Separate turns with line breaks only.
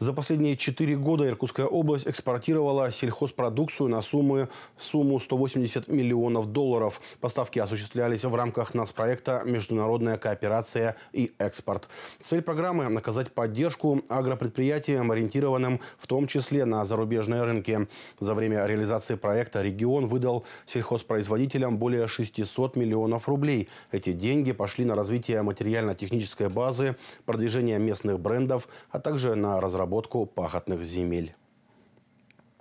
За последние 4 года Иркутская область экспортировала сельхозпродукцию на суммы, сумму 180 миллионов долларов. Поставки осуществлялись в рамках нас проекта «Международная кооперация и экспорт». Цель программы – наказать поддержку агропредприятиям, ориентированным в том числе на зарубежные рынки. За время реализации проекта регион выдал сельхозпроизводителям более 600 миллионов рублей. Эти деньги пошли на развитие материально-технической базы, продвижение местных брендов, а также на разработку обработку пахотных земель.